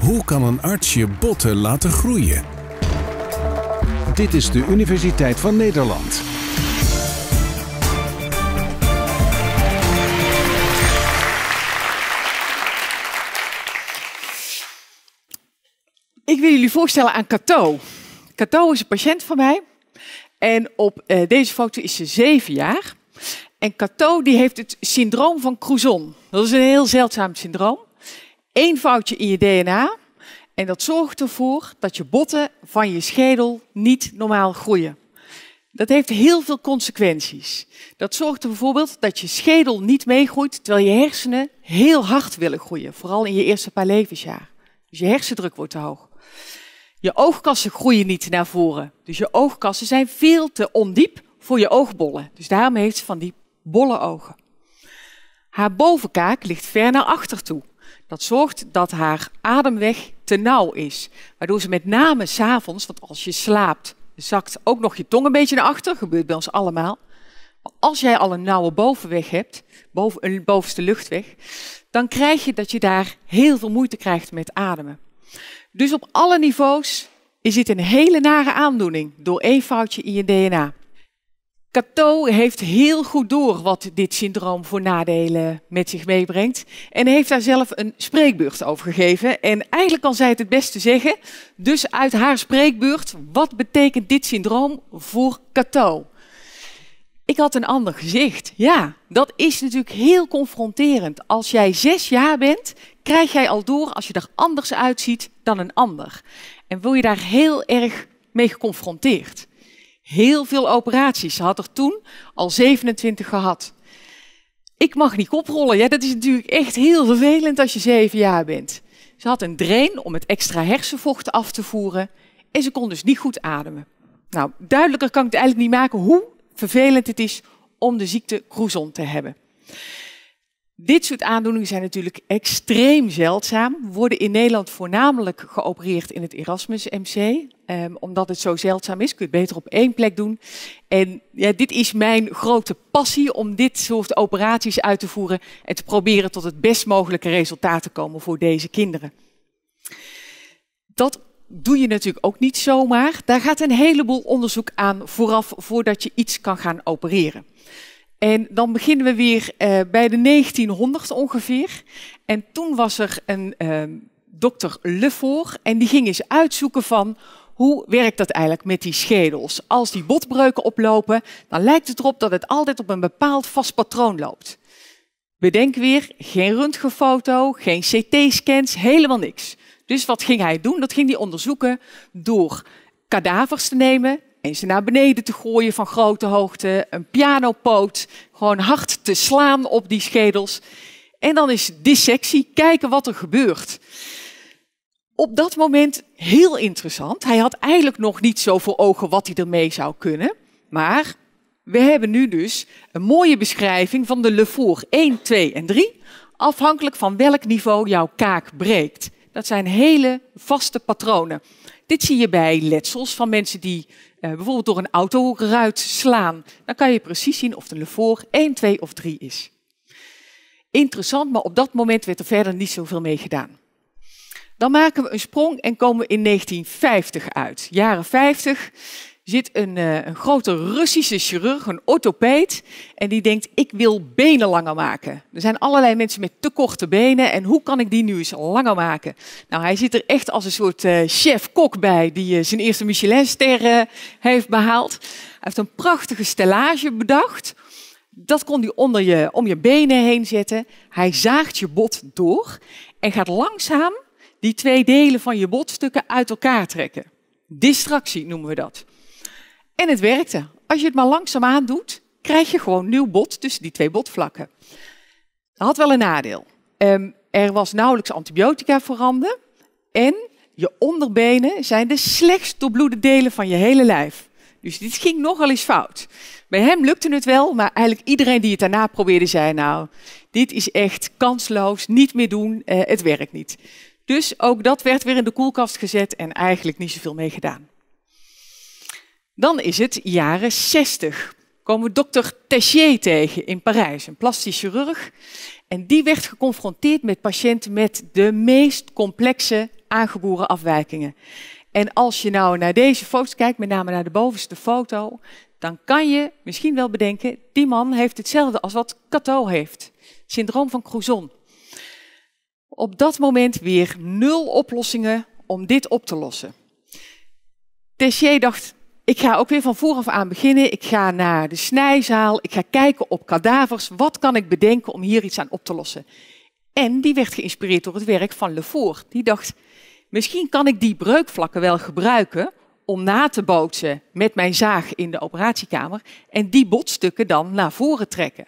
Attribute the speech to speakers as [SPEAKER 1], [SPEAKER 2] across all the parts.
[SPEAKER 1] Hoe kan een arts je botten laten groeien? Dit is de Universiteit van Nederland. Ik wil jullie voorstellen aan Cato. Cato is een patiënt van mij. En op eh, deze foto is ze zeven jaar. En Cato die heeft het syndroom van Crouzon. Dat is een heel zeldzaam syndroom. Eén foutje in je DNA. En dat zorgt ervoor dat je botten van je schedel niet normaal groeien. Dat heeft heel veel consequenties. Dat zorgt er bijvoorbeeld dat je schedel niet meegroeit, terwijl je hersenen heel hard willen groeien, vooral in je eerste paar levensjaar. Dus je hersendruk wordt te hoog. Je oogkassen groeien niet naar voren, dus je oogkassen zijn veel te ondiep voor je oogbollen. Dus daarom heeft ze van die bolle ogen. Haar bovenkaak ligt ver naar achter toe. Dat zorgt dat haar ademweg te nauw is. Waardoor ze met name s'avonds, want als je slaapt, zakt ook nog je tong een beetje naar achter. Gebeurt bij ons allemaal. als jij al een nauwe bovenweg hebt, boven, een bovenste luchtweg, dan krijg je dat je daar heel veel moeite krijgt met ademen. Dus op alle niveaus is dit een hele nare aandoening door één foutje in je DNA. Cato heeft heel goed door wat dit syndroom voor nadelen met zich meebrengt en heeft daar zelf een spreekbeurt over gegeven. En eigenlijk kan zij het het beste zeggen, dus uit haar spreekbeurt, wat betekent dit syndroom voor Cato? Ik had een ander gezicht. Ja, dat is natuurlijk heel confronterend. Als jij zes jaar bent, krijg jij al door als je er anders uitziet dan een ander. En wil je daar heel erg mee geconfronteerd heel veel operaties. Ze had er toen al 27 gehad. Ik mag niet koprollen. Ja, dat is natuurlijk echt heel vervelend als je zeven jaar bent. Ze had een drain om het extra hersenvocht af te voeren en ze kon dus niet goed ademen. Nou, duidelijker kan ik het eigenlijk niet maken hoe vervelend het is om de ziekte Crouzon te hebben. Dit soort aandoeningen zijn natuurlijk extreem zeldzaam, worden in Nederland voornamelijk geopereerd in het Erasmus MC. Ehm, omdat het zo zeldzaam is, kun je het beter op één plek doen. En ja, dit is mijn grote passie om dit soort operaties uit te voeren en te proberen tot het best mogelijke resultaat te komen voor deze kinderen. Dat doe je natuurlijk ook niet zomaar. Daar gaat een heleboel onderzoek aan vooraf voordat je iets kan gaan opereren. En dan beginnen we weer eh, bij de 1900 ongeveer. En toen was er een uh, dokter Lefort en die ging eens uitzoeken van hoe werkt dat eigenlijk met die schedels? Als die botbreuken oplopen, dan lijkt het erop dat het altijd op een bepaald vast patroon loopt. Bedenk weer, geen röntgenfoto, geen CT-scans, helemaal niks. Dus wat ging hij doen? Dat ging hij onderzoeken door kadavers te nemen, en ze naar beneden te gooien van grote hoogte. Een pianopoot. Gewoon hard te slaan op die schedels. En dan is dissectie. Kijken wat er gebeurt. Op dat moment heel interessant. Hij had eigenlijk nog niet zo voor ogen wat hij ermee zou kunnen. Maar we hebben nu dus een mooie beschrijving van de Lefour 1, 2 en 3. Afhankelijk van welk niveau jouw kaak breekt. Dat zijn hele vaste patronen. Dit zie je bij letsels van mensen die eh, bijvoorbeeld door een autoruit slaan. Dan kan je precies zien of de een levoor 1, 2 of 3 is. Interessant, maar op dat moment werd er verder niet zoveel mee gedaan. Dan maken we een sprong en komen we in 1950 uit. Jaren 50 zit een, eh, een grote Russische chirurg, een orthopeed, en die denkt, ik wil benen langer maken. Er zijn allerlei mensen met te korte benen en hoe kan ik die nu eens langer maken? Nou, hij zit er echt als een soort uh, eh, chef-kok bij, die eh, zijn eerste Michelinster heeft behaald. Hij heeft een prachtige stellage bedacht. Dat kon hij onder je, om je benen heen zetten. Hij zaagt je bot door en gaat langzaam die twee delen van je botstukken uit elkaar trekken. Distractie noemen we dat. En het werkte. Als je het maar langzaamaan doet, krijg je gewoon nieuw bot tussen die twee botvlakken. Dat had wel een nadeel. Ehm, er was nauwelijks antibiotica voorhanden. En je onderbenen zijn de slechtst doorbloede delen van je hele lijf. Dus dit ging nogal eens fout. Bij hem lukte het wel, maar eigenlijk iedereen die het daarna probeerde zei nou, dit is echt kansloos, niet meer doen, eh, het werkt niet. Dus ook dat werd weer in de koelkast gezet en eigenlijk niet zoveel mee gedaan. Dan is het jaren 60. Komen we dokter Tessier tegen in Parijs, een plastisch chirurg. En die werd geconfronteerd met patiënten met de meest complexe aangeboren afwijkingen. En als je nou naar deze foto's kijkt, met name naar de bovenste foto, dan kan je misschien wel bedenken, die man heeft hetzelfde als wat Cato heeft. Syndroom van Crouzon. Op dat moment weer nul oplossingen om dit op te lossen. Tessier dacht, ik ga ook weer van vooraf aan beginnen. Ik ga naar de snijzaal. Ik ga kijken op kadavers. Wat kan ik bedenken om hier iets aan op te lossen? En die werd geïnspireerd door het werk van Lefort. Die dacht, misschien kan ik die breukvlakken wel gebruiken om na te bootsen met mijn zaag in de operatiekamer en die botstukken dan naar voren trekken.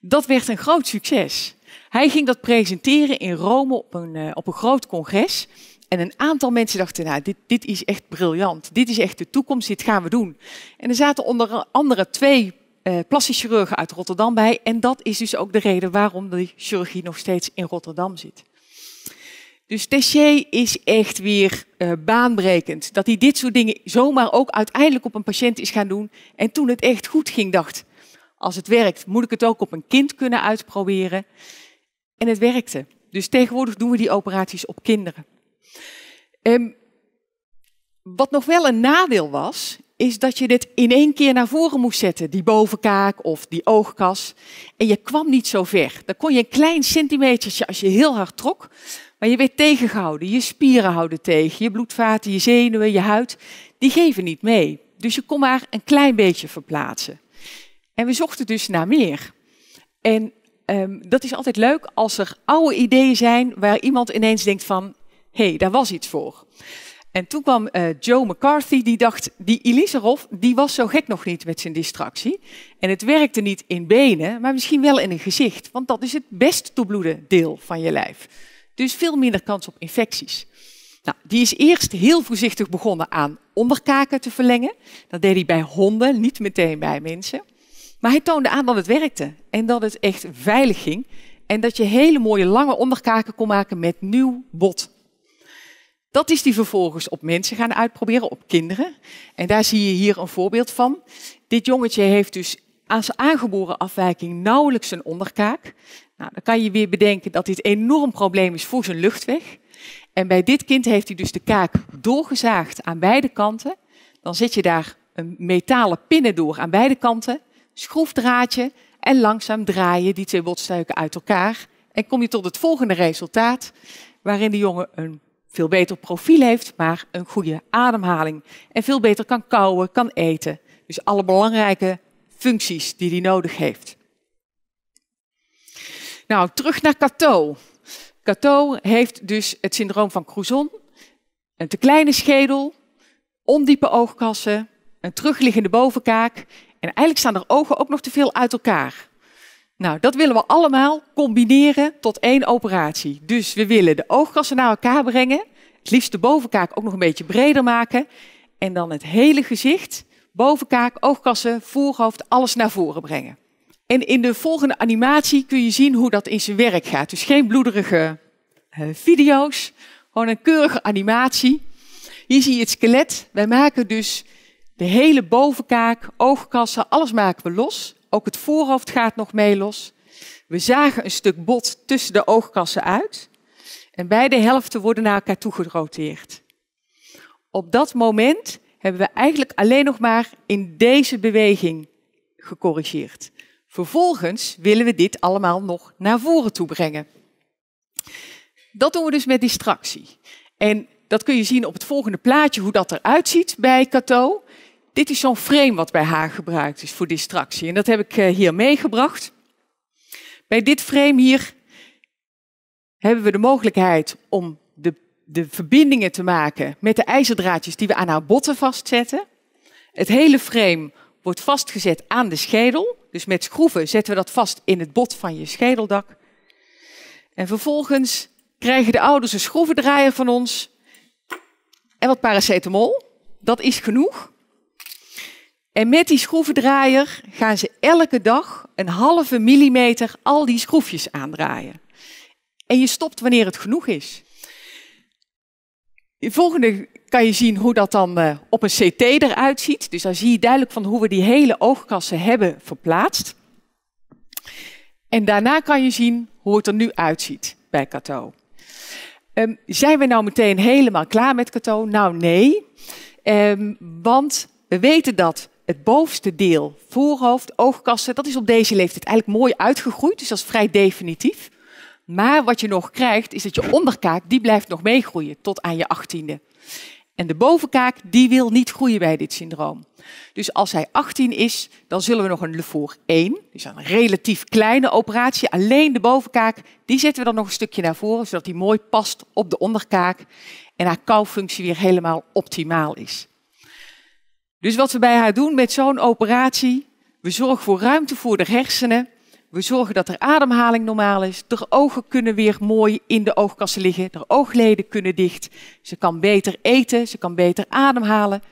[SPEAKER 1] Dat werd een groot succes. Hij ging dat presenteren in Rome op een, eh, op een groot congres. En een aantal mensen dachten, nou, dit, dit is echt briljant. Dit is echt de toekomst, dit gaan we doen. En er zaten onder andere twee eh, plastisch chirurgen uit Rotterdam bij. En dat is dus ook de reden waarom de chirurgie nog steeds in Rotterdam zit. Dus Tessier is echt weer eh, baanbrekend. Dat hij dit soort dingen zomaar ook uiteindelijk op een patiënt is gaan doen. En toen het echt goed ging, dacht, als het werkt, moet ik het ook op een kind kunnen uitproberen. En het werkte. Dus tegenwoordig doen we die operaties op kinderen. Um, wat nog wel een nadeel was, is dat je dit in één keer naar voren moest zetten, die bovenkaak of die oogkas. En je kwam niet zo ver. Dan kon je een klein centimetertje als je heel hard trok, maar je werd tegengehouden. Je spieren houden tegen, je bloedvaten, je zenuwen, je huid, die geven niet mee. Dus je kon maar een klein beetje verplaatsen. En we zochten dus naar meer. En ehm, dat is altijd leuk als er oude ideeën zijn waar iemand ineens denkt van, hey, daar was iets voor. En toen kwam eh, Joe McCarthy, die dacht, die Elisarov, die was zo gek nog niet met zijn distractie. En het werkte niet in benen, maar misschien wel in een gezicht. Want dat is het best toebloede deel van je lijf. Dus veel minder kans op infecties. Nou, die is eerst heel voorzichtig begonnen aan onderkaken te verlengen. Dat deed hij bij honden, niet meteen bij mensen. Maar hij toonde aan dat het werkte en dat het echt veilig ging. En dat je hele mooie lange onderkaken kon maken met nieuw bot dat is die vervolgens op mensen gaan uitproberen, op kinderen. En daar zie je hier een voorbeeld van. Dit jongetje heeft dus aan zijn aangeboren afwijking nauwelijks een onderkaak. Nou, dan kan je weer bedenken dat dit enorm probleem is voor zijn luchtweg. En bij dit kind heeft hij dus de kaak doorgezaagd aan beide kanten. Dan zet je daar een metalen pinnen door aan beide kanten, schroefdraadje en langzaam draaien die twee botstukken uit elkaar. En kom je tot het volgende resultaat, waarin de jongen een veel beter profiel heeft, maar een goede ademhaling. En veel beter kan kouwen, kan eten. Dus alle belangrijke functies die hij nodig heeft. Nou, terug naar Cato. Cato heeft dus het syndroom van Crouzon. Een te kleine schedel, ondiepe oogkassen, een terugliggende bovenkaak. En eigenlijk staan er ogen ook nog te veel uit elkaar. Nou, dat willen we allemaal combineren tot één operatie. Dus we willen de oogkassen naar elkaar brengen, het liefst de bovenkaak ook nog een beetje breder maken en dan het hele gezicht, bovenkaak, oogkassen, voorhoofd, alles naar voren brengen. En in de volgende animatie kun je zien hoe dat in zijn werk gaat. Dus geen bloederige eh, video's, gewoon een keurige animatie. Hier zie je het skelet. Wij maken dus de hele bovenkaak, oogkassen, alles maken we los. Ook het voorhoofd gaat nog mee los. We zagen een stuk bot tussen de oogkassen uit. En beide helften worden naar elkaar toe geroteerd. Op dat moment hebben we eigenlijk alleen nog maar in deze beweging gecorrigeerd. Vervolgens willen we dit allemaal nog naar voren toe brengen. Dat doen we dus met distractie. En dat kun je zien op het volgende plaatje, hoe dat eruit ziet bij Cato. Dit is zo'n frame wat bij haar gebruikt is voor distractie. En dat heb ik eh, hier meegebracht. Bij dit frame hier hebben we de mogelijkheid om de, de verbindingen te maken met de ijzerdraadjes die we aan haar botten vastzetten. Het hele frame wordt vastgezet aan de schedel. Dus met schroeven zetten we dat vast in het bot van je schedeldak. En vervolgens krijgen de ouders een schroevendraaier van ons en wat paracetamol. Dat is genoeg. En met die schroevendraaier gaan ze elke dag een halve millimeter al die schroefjes aandraaien. En je stopt wanneer het genoeg is. In volgende kan je zien hoe dat dan eh, op een CT eruit ziet. Dus daar zie je duidelijk van hoe we die hele oogkassen hebben verplaatst. En daarna kan je zien hoe het er nu uitziet bij Cato. Ehm, zijn we nou meteen helemaal klaar met Cato? Nou, nee. Ehm, want we weten dat het bovenste deel, voorhoofd, oogkassen, dat is op deze leeftijd eigenlijk mooi uitgegroeid. Dus dat is vrij definitief. Maar wat je nog krijgt, is dat je onderkaak, die blijft nog meegroeien tot aan je achttiende. En de bovenkaak, die wil niet groeien bij dit syndroom. Dus als hij 18 is, dan zullen we nog een Levoor 1, dus een relatief kleine operatie, alleen de bovenkaak, die zetten we dan nog een stukje naar voren, zodat die mooi past op de onderkaak en haar koufunctie weer helemaal optimaal is. Dus wat we bij haar doen met zo'n operatie, we zorgen voor ruimte voor de hersenen. We zorgen dat er ademhaling normaal is. De ogen kunnen weer mooi in de oogkassen liggen. De oogleden kunnen dicht. Ze kan beter eten, ze kan beter ademhalen.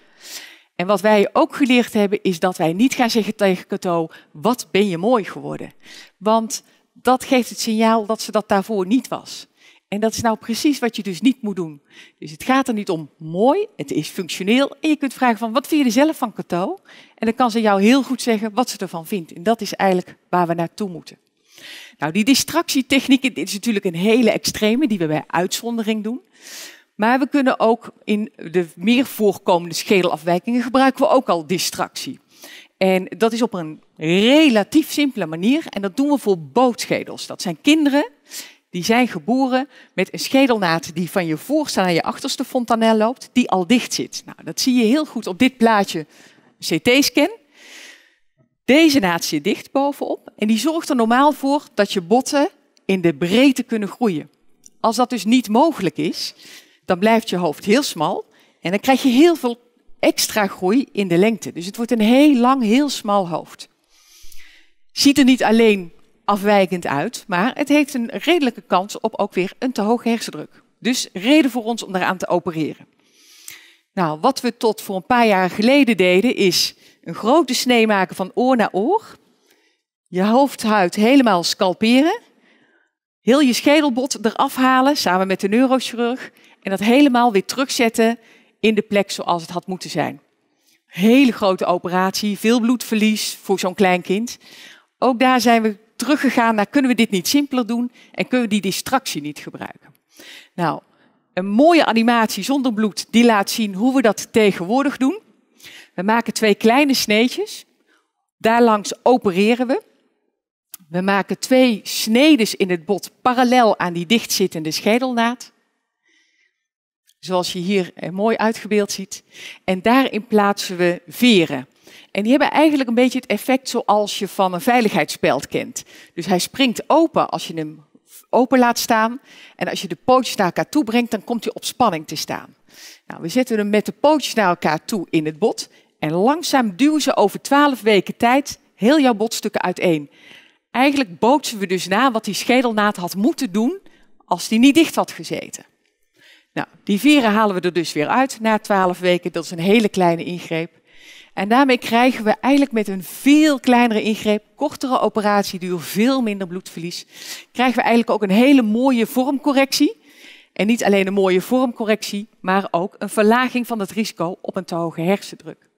[SPEAKER 1] En wat wij ook geleerd hebben, is dat wij niet gaan zeggen tegen Cato: wat ben je mooi geworden? Want dat geeft het signaal dat ze dat daarvoor niet was. En dat is nou precies wat je dus niet moet doen. Dus het gaat er niet om mooi, het is functioneel. En je kunt vragen van, wat vind je er zelf van Cato? En dan kan ze jou heel goed zeggen wat ze ervan vindt. En dat is eigenlijk waar we naartoe moeten. Nou, die distractietechniek dit is natuurlijk een hele extreme die we bij uitzondering doen. Maar we kunnen ook in de meer voorkomende schedelafwijkingen gebruiken we ook al distractie. En dat is op een relatief simpele manier. En dat doen we voor bootschedels. Dat zijn kinderen die zijn geboren met een schedelnaad die van je voorste naar je achterste fontanel loopt, die al dicht zit. Nou, dat zie je heel goed op dit plaatje CT-scan. Deze naad zit dicht bovenop en die zorgt er normaal voor dat je botten in de breedte kunnen groeien. Als dat dus niet mogelijk is, dan blijft je hoofd heel smal en dan krijg je heel veel extra groei in de lengte. Dus het wordt een heel lang, heel smal hoofd. Ziet er niet alleen afwijkend uit, maar het heeft een redelijke kans op ook weer een te hoge hersendruk. Dus reden voor ons om daaraan te opereren. Nou, wat we tot voor een paar jaar geleden deden is een grote snee maken van oor naar oor. Je hoofdhuid helemaal scalperen. Heel je schedelbot eraf halen samen met de neurochirurg. En dat helemaal weer terugzetten in de plek zoals het had moeten zijn. Hele grote operatie, veel bloedverlies voor zo'n klein kind. Ook daar zijn we teruggegaan naar kunnen we dit niet simpeler doen en kunnen we die distractie niet gebruiken. Nou, een mooie animatie zonder bloed die laat zien hoe we dat tegenwoordig doen. We maken twee kleine sneetjes. Daarlangs opereren we. We maken twee snedes in het bot parallel aan die dichtzittende schedelnaad. Zoals je hier eh, mooi uitgebeeld ziet. En daarin plaatsen we veren. En die hebben eigenlijk een beetje het effect zoals je van een veiligheidsspeld kent. Dus hij springt open als je hem open laat staan. En als je de pootjes naar elkaar toe brengt, dan komt hij op spanning te staan. Nou, we zetten hem met de pootjes naar elkaar toe in het bot. En langzaam duwen ze over twaalf weken tijd heel jouw botstukken uiteen. Eigenlijk bootsen we dus na wat die schedelnaad had moeten doen als die niet dicht had gezeten. Nou, die vieren halen we er dus weer uit na twaalf weken. Dat is een hele kleine ingreep. En daarmee krijgen we eigenlijk met een veel kleinere ingreep, kortere operatieduur, veel minder bloedverlies, krijgen we eigenlijk ook een hele mooie vormcorrectie. En niet alleen een mooie vormcorrectie, maar ook een verlaging van het risico op een te hoge hersendruk.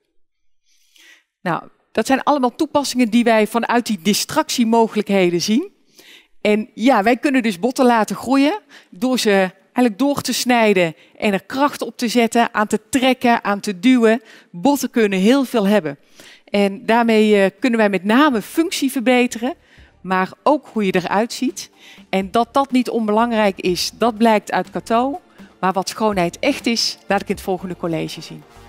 [SPEAKER 1] Nou, dat zijn allemaal toepassingen die wij vanuit die distractiemogelijkheden zien. En ja, wij kunnen dus botten laten groeien door ze eigenlijk door te snijden en er kracht op te zetten, aan te trekken, aan te duwen. Botten kunnen heel veel hebben. En daarmee eh, kunnen wij met name functie verbeteren, maar ook hoe je eruit ziet. En dat dat niet onbelangrijk is, dat blijkt uit Cato. Maar wat schoonheid echt is, laat ik in het volgende college zien.